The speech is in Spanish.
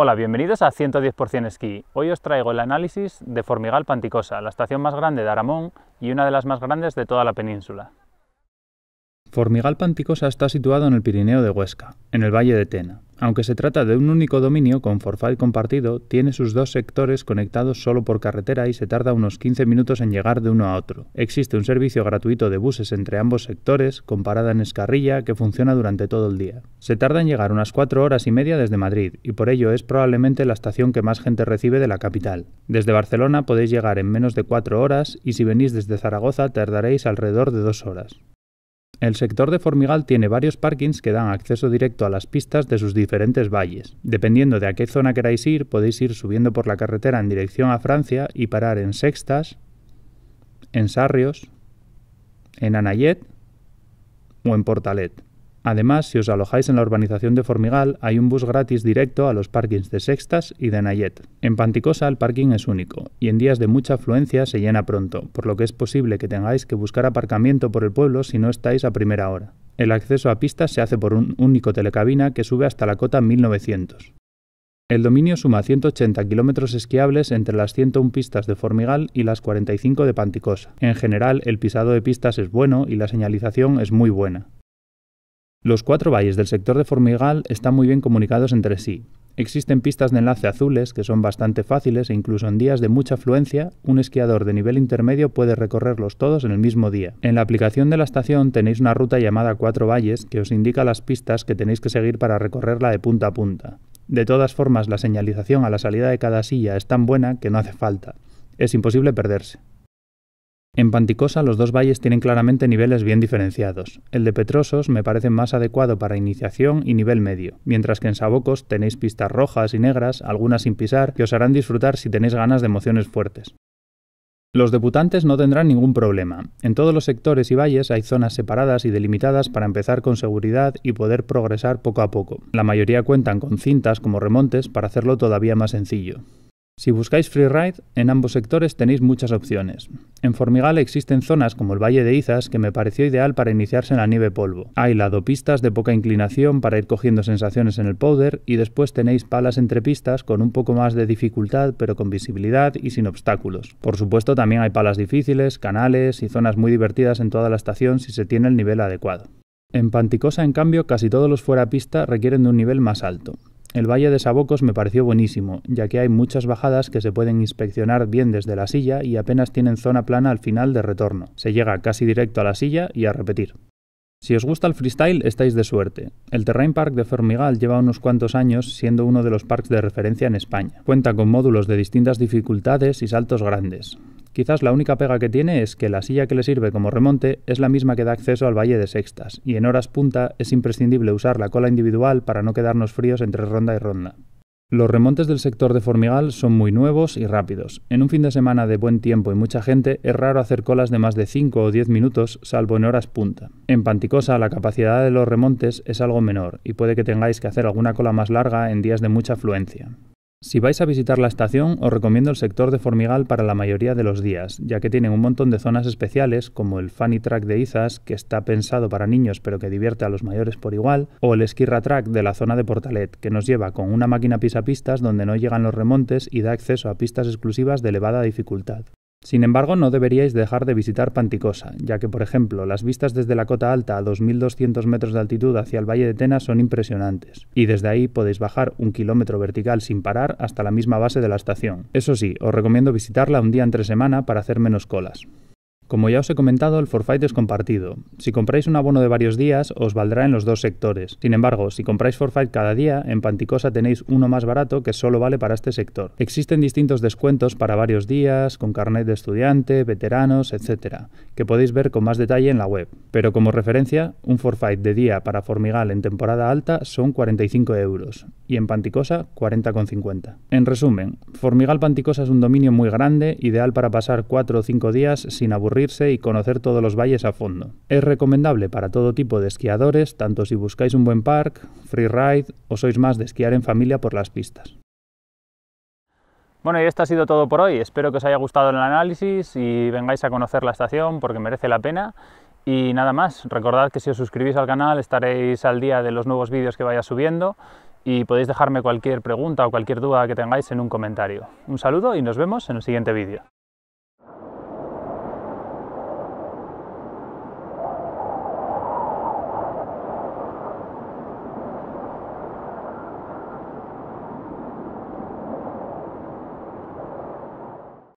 Hola, bienvenidos a 110% Esquí. Hoy os traigo el análisis de Formigal Panticosa, la estación más grande de Aramón y una de las más grandes de toda la península. Formigal Panticosa está situado en el Pirineo de Huesca, en el Valle de Tena. Aunque se trata de un único dominio con forfait compartido, tiene sus dos sectores conectados solo por carretera y se tarda unos 15 minutos en llegar de uno a otro. Existe un servicio gratuito de buses entre ambos sectores, con parada en Escarrilla, que funciona durante todo el día. Se tarda en llegar unas 4 horas y media desde Madrid, y por ello es probablemente la estación que más gente recibe de la capital. Desde Barcelona podéis llegar en menos de 4 horas y si venís desde Zaragoza tardaréis alrededor de 2 horas. El sector de Formigal tiene varios parkings que dan acceso directo a las pistas de sus diferentes valles. Dependiendo de a qué zona queráis ir, podéis ir subiendo por la carretera en dirección a Francia y parar en Sextas, en Sarrios, en Anayet o en Portalet. Además, si os alojáis en la urbanización de Formigal, hay un bus gratis directo a los parkings de Sextas y de Nayet. En Panticosa el parking es único, y en días de mucha afluencia se llena pronto, por lo que es posible que tengáis que buscar aparcamiento por el pueblo si no estáis a primera hora. El acceso a pistas se hace por un único telecabina que sube hasta la cota 1900. El dominio suma 180 kilómetros esquiables entre las 101 pistas de Formigal y las 45 de Panticosa. En general, el pisado de pistas es bueno y la señalización es muy buena. Los cuatro valles del sector de Formigal están muy bien comunicados entre sí. Existen pistas de enlace azules que son bastante fáciles e incluso en días de mucha afluencia, un esquiador de nivel intermedio puede recorrerlos todos en el mismo día. En la aplicación de la estación tenéis una ruta llamada Cuatro Valles que os indica las pistas que tenéis que seguir para recorrerla de punta a punta. De todas formas, la señalización a la salida de cada silla es tan buena que no hace falta. Es imposible perderse. En Panticosa los dos valles tienen claramente niveles bien diferenciados. El de Petrosos me parece más adecuado para iniciación y nivel medio, mientras que en Sabocos tenéis pistas rojas y negras, algunas sin pisar, que os harán disfrutar si tenéis ganas de emociones fuertes. Los debutantes no tendrán ningún problema. En todos los sectores y valles hay zonas separadas y delimitadas para empezar con seguridad y poder progresar poco a poco. La mayoría cuentan con cintas como remontes para hacerlo todavía más sencillo. Si buscáis freeride, en ambos sectores tenéis muchas opciones. En Formigal existen zonas como el Valle de Izas que me pareció ideal para iniciarse en la nieve polvo. Hay ladopistas de poca inclinación para ir cogiendo sensaciones en el powder y después tenéis palas entre pistas con un poco más de dificultad pero con visibilidad y sin obstáculos. Por supuesto también hay palas difíciles, canales y zonas muy divertidas en toda la estación si se tiene el nivel adecuado. En Panticosa, en cambio, casi todos los fuera pista requieren de un nivel más alto. El valle de Sabocos me pareció buenísimo, ya que hay muchas bajadas que se pueden inspeccionar bien desde la silla y apenas tienen zona plana al final de retorno. Se llega casi directo a la silla y a repetir. Si os gusta el freestyle, estáis de suerte. El Terrain Park de Formigal lleva unos cuantos años siendo uno de los parques de referencia en España. Cuenta con módulos de distintas dificultades y saltos grandes. Quizás la única pega que tiene es que la silla que le sirve como remonte es la misma que da acceso al Valle de Sextas, y en horas punta es imprescindible usar la cola individual para no quedarnos fríos entre ronda y ronda. Los remontes del sector de Formigal son muy nuevos y rápidos. En un fin de semana de buen tiempo y mucha gente es raro hacer colas de más de 5 o 10 minutos, salvo en horas punta. En Panticosa la capacidad de los remontes es algo menor y puede que tengáis que hacer alguna cola más larga en días de mucha afluencia. Si vais a visitar la estación, os recomiendo el sector de Formigal para la mayoría de los días, ya que tienen un montón de zonas especiales, como el Funny Track de Izas, que está pensado para niños pero que divierte a los mayores por igual, o el Esquirra Track de la zona de Portalet, que nos lleva con una máquina pisapistas donde no llegan los remontes y da acceso a pistas exclusivas de elevada dificultad. Sin embargo, no deberíais dejar de visitar Panticosa, ya que, por ejemplo, las vistas desde la cota alta a 2.200 metros de altitud hacia el Valle de Tena son impresionantes, y desde ahí podéis bajar un kilómetro vertical sin parar hasta la misma base de la estación. Eso sí, os recomiendo visitarla un día entre semana para hacer menos colas. Como ya os he comentado, el forfait es compartido. Si compráis un abono de varios días, os valdrá en los dos sectores. Sin embargo, si compráis forfait cada día, en Panticosa tenéis uno más barato que solo vale para este sector. Existen distintos descuentos para varios días, con carnet de estudiante, veteranos, etcétera, que podéis ver con más detalle en la web. Pero como referencia, un forfait de día para Formigal en temporada alta son 45 euros y en Panticosa 40,50. En resumen, Formigal Panticosa es un dominio muy grande, ideal para pasar 4 o 5 días sin aburrir y conocer todos los valles a fondo. Es recomendable para todo tipo de esquiadores, tanto si buscáis un buen park, free ride o sois más de esquiar en familia por las pistas. Bueno, y esto ha sido todo por hoy. Espero que os haya gustado el análisis y vengáis a conocer la estación porque merece la pena. Y nada más, recordad que si os suscribís al canal estaréis al día de los nuevos vídeos que vaya subiendo y podéis dejarme cualquier pregunta o cualquier duda que tengáis en un comentario. Un saludo y nos vemos en el siguiente vídeo.